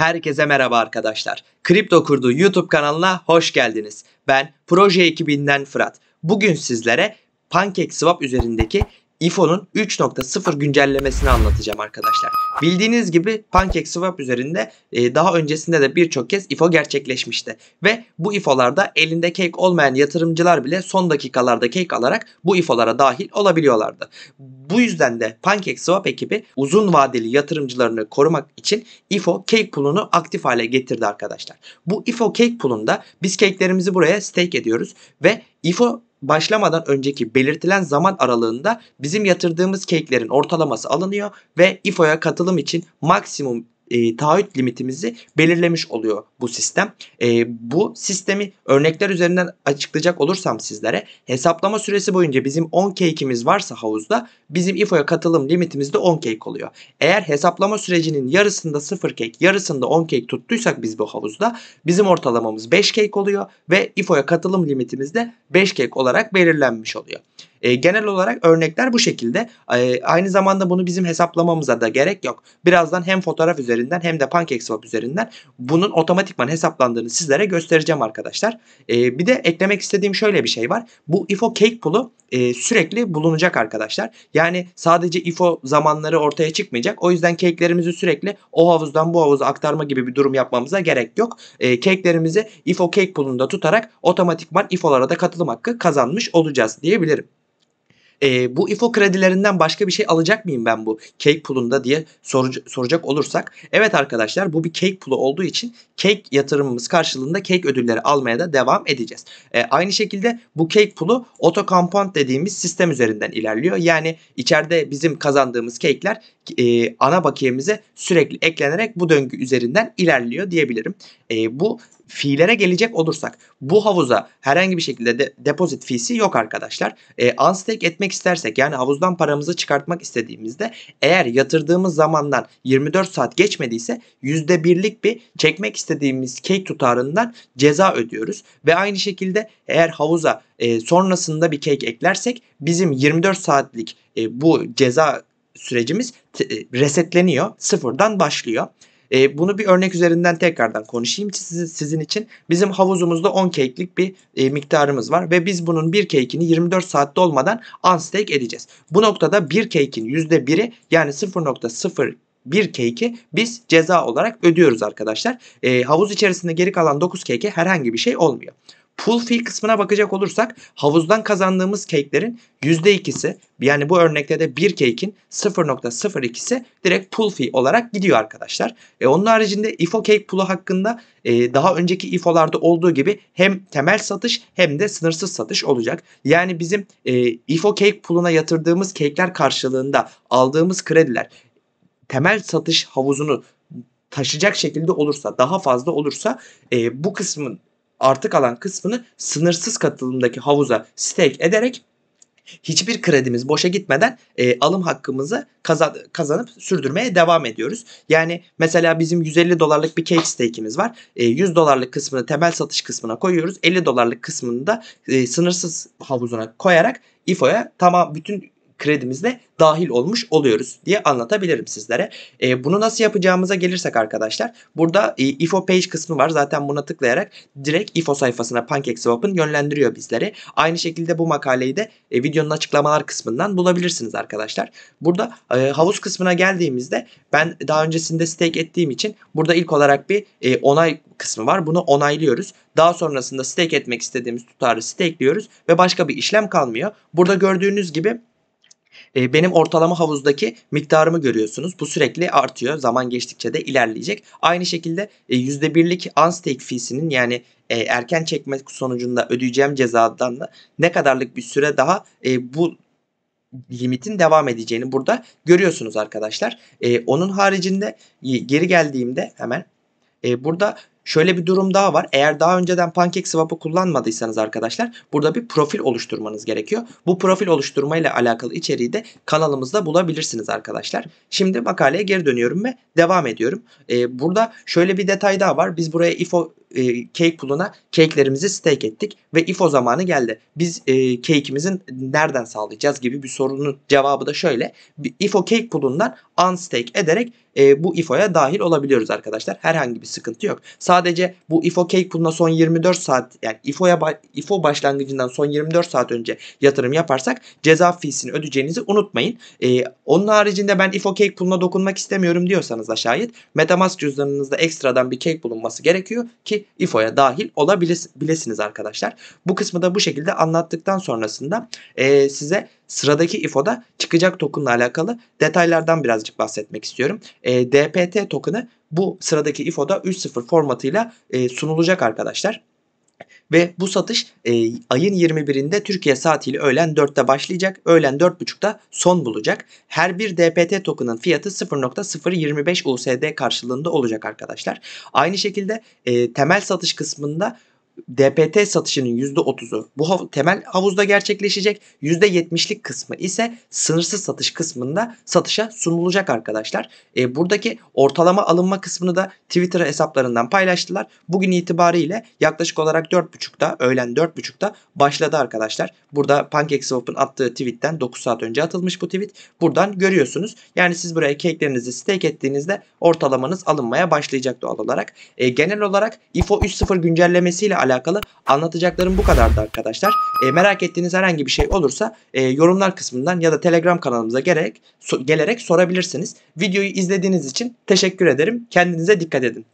Herkese merhaba arkadaşlar. Kripto Kurdu YouTube kanalına hoş geldiniz. Ben proje ekibinden Fırat. Bugün sizlere PancakeSwap üzerindeki IFO'nun 3.0 güncellemesini anlatacağım arkadaşlar. Bildiğiniz gibi PancakeSwap üzerinde e, daha öncesinde de birçok kez IFO gerçekleşmişti. Ve bu IFO'larda elinde cake olmayan yatırımcılar bile son dakikalarda cake alarak bu IFO'lara dahil olabiliyorlardı. Bu yüzden de PancakeSwap ekibi uzun vadeli yatırımcılarını korumak için IFO cake pool'unu aktif hale getirdi arkadaşlar. Bu IFO cake pool'unda biz cake'lerimizi buraya stake ediyoruz ve IFO başlamadan önceki belirtilen zaman aralığında bizim yatırdığımız keklerin ortalaması alınıyor ve IFO'ya katılım için maksimum e, taahhüt limitimizi belirlemiş oluyor bu sistem. E, bu sistemi örnekler üzerinden açıklayacak olursam sizlere hesaplama süresi boyunca bizim 10 cake'imiz varsa havuzda bizim IFO'ya katılım limitimiz de 10 cake oluyor. Eğer hesaplama sürecinin yarısında 0 cake yarısında 10 cake tuttuysak biz bu havuzda bizim ortalamamız 5 cake oluyor ve IFO'ya katılım limitimiz de 5 cake olarak belirlenmiş oluyor. E, genel olarak örnekler bu şekilde. E, aynı zamanda bunu bizim hesaplamamıza da gerek yok. Birazdan hem fotoğraf üzerinden hem de PancakeSwap üzerinden bunun otomatikman hesaplandığını sizlere göstereceğim arkadaşlar. E, bir de eklemek istediğim şöyle bir şey var. Bu IFO Cake Pool'u e, sürekli bulunacak arkadaşlar. Yani sadece IFO zamanları ortaya çıkmayacak. O yüzden cake'lerimizi sürekli o havuzdan bu havuza aktarma gibi bir durum yapmamıza gerek yok. E, cake'lerimizi IFO Cake Pool'unda tutarak otomatikman IFO'lara da katılım hakkı kazanmış olacağız diyebilirim. E, bu IFO kredilerinden başka bir şey alacak mıyım ben bu cake pulunda diye soru soracak olursak. Evet arkadaşlar bu bir cake pulu olduğu için cake yatırımımız karşılığında cake ödülleri almaya da devam edeceğiz. E, aynı şekilde bu cake pulu otokampant dediğimiz sistem üzerinden ilerliyor. Yani içeride bizim kazandığımız cake'ler e, ana bakiyemize sürekli eklenerek bu döngü üzerinden ilerliyor diyebilirim. E, bu fiillere gelecek olursak bu havuza herhangi bir şekilde de, depozit fisi yok arkadaşlar. E, unstake etmek istersek yani havuzdan paramızı çıkartmak istediğimizde eğer yatırdığımız zamandan 24 saat geçmediyse %1'lik bir çekmek istediğimiz kek tutarından ceza ödüyoruz. Ve aynı şekilde eğer havuza e, sonrasında bir kek eklersek bizim 24 saatlik e, bu ceza sürecimiz e, resetleniyor. Sıfırdan başlıyor. E, bunu bir örnek üzerinden tekrardan konuşayım sizin, sizin için. Bizim havuzumuzda 10 cake'lik bir e, miktarımız var ve biz bunun bir kekini 24 saatte olmadan unstake edeceğiz. Bu noktada bir cake'in %1'i yani 0.0 bir keki biz ceza olarak ödüyoruz arkadaşlar. E, havuz içerisinde geri kalan 9 cake'e herhangi bir şey olmuyor. Full fee kısmına bakacak olursak havuzdan kazandığımız cake'lerin %2'si yani bu örnekte de bir cake'in 0.02'si direkt pool fee olarak gidiyor arkadaşlar. E onun haricinde IFO cake pullu hakkında e, daha önceki IFO'larda olduğu gibi hem temel satış hem de sınırsız satış olacak. Yani bizim e, IFO cake pulluna yatırdığımız cake'ler karşılığında aldığımız krediler temel satış havuzunu taşıyacak şekilde olursa daha fazla olursa e, bu kısmın artı kalan kısmını sınırsız katılımdaki havuza stake ederek hiçbir kredimiz boşa gitmeden e, alım hakkımızı kazan, kazanıp sürdürmeye devam ediyoruz. Yani mesela bizim 150 dolarlık bir cake stake'imiz var. E, 100 dolarlık kısmını temel satış kısmına koyuyoruz. 50 dolarlık kısmını da e, sınırsız havuzuna koyarak IFO'ya tamam bütün kredimizde dahil olmuş oluyoruz diye anlatabilirim sizlere. E, bunu nasıl yapacağımıza gelirsek arkadaşlar burada e, ifo page kısmı var. Zaten buna tıklayarak direkt ifo sayfasına PancakeSwap'ın yönlendiriyor bizleri. Aynı şekilde bu makaleyi de e, videonun açıklamalar kısmından bulabilirsiniz arkadaşlar. Burada e, havuz kısmına geldiğimizde ben daha öncesinde stake ettiğim için burada ilk olarak bir e, onay kısmı var. Bunu onaylıyoruz. Daha sonrasında stake etmek istediğimiz tutarı stakeliyoruz ve başka bir işlem kalmıyor. Burada gördüğünüz gibi ee, benim ortalama havuzdaki miktarımı görüyorsunuz. Bu sürekli artıyor. Zaman geçtikçe de ilerleyecek. Aynı şekilde e, %1'lik unstake fees'inin yani e, erken çekme sonucunda ödeyeceğim cezadan da ne kadarlık bir süre daha e, bu limitin devam edeceğini burada görüyorsunuz arkadaşlar. E, onun haricinde geri geldiğimde hemen burada Şöyle bir durum daha var. Eğer daha önceden PancakeSwap'ı kullanmadıysanız arkadaşlar burada bir profil oluşturmanız gerekiyor. Bu profil oluşturma ile alakalı içeriği de kanalımızda bulabilirsiniz arkadaşlar. Şimdi makaleye geri dönüyorum ve devam ediyorum. Ee, burada şöyle bir detay daha var. Biz buraya ifo e, cake pool'una cake'lerimizi stake ettik ve ifo zamanı geldi. Biz e, cake'imizi nereden sağlayacağız gibi bir sorunun cevabı da şöyle. Ifo cake pool'undan unstake ederek e, bu ifo'ya dahil olabiliyoruz arkadaşlar. Herhangi bir sıkıntı yok. Sadece bu ifo cake pool'una son 24 saat yani ifo'ya ifo başlangıcından son 24 saat önce yatırım yaparsak ceza fiisini ödeyeceğinizi unutmayın. E, onun haricinde ben ifo cake pool'una dokunmak istemiyorum diyorsanız da şayet MetaMask cüzdanınızda ekstradan bir cake bulunması gerekiyor ki IFO'ya dahil olabilirsiniz arkadaşlar. Bu kısmı da bu şekilde anlattıktan sonrasında e, size sıradaki IFO'da çıkacak tokenla alakalı detaylardan birazcık bahsetmek istiyorum. E, DPT tokenı bu sıradaki IFO'da 3.0 formatıyla e, sunulacak arkadaşlar. Ve bu satış e, ayın 21'inde Türkiye saatiyle öğlen 4'te başlayacak. Öğlen 4.30'da son bulacak. Her bir DPT token'ın fiyatı 0.025 USD karşılığında olacak arkadaşlar. Aynı şekilde e, temel satış kısmında DPT satışının %30'u bu hav- temel havuzda gerçekleşecek. %70'lik kısmı ise sınırsız satış kısmında satışa sunulacak arkadaşlar. E, buradaki ortalama alınma kısmını da Twitter hesaplarından paylaştılar. Bugün itibariyle yaklaşık olarak 4.30'da öğlen 4.30'da başladı arkadaşlar. Burada PancakeSwap'ın attığı tweetten 9 saat önce atılmış bu tweet. Buradan görüyorsunuz. Yani siz buraya keklerinizi stake ettiğinizde ortalamanız alınmaya başlayacak doğal olarak. E, genel olarak IFO 3.0 güncellemesiyle alakalı alakalı anlatacaklarım bu kadardı arkadaşlar. E, merak ettiğiniz herhangi bir şey olursa e, yorumlar kısmından ya da Telegram kanalımıza gerek so gelerek sorabilirsiniz. Videoyu izlediğiniz için teşekkür ederim. Kendinize dikkat edin.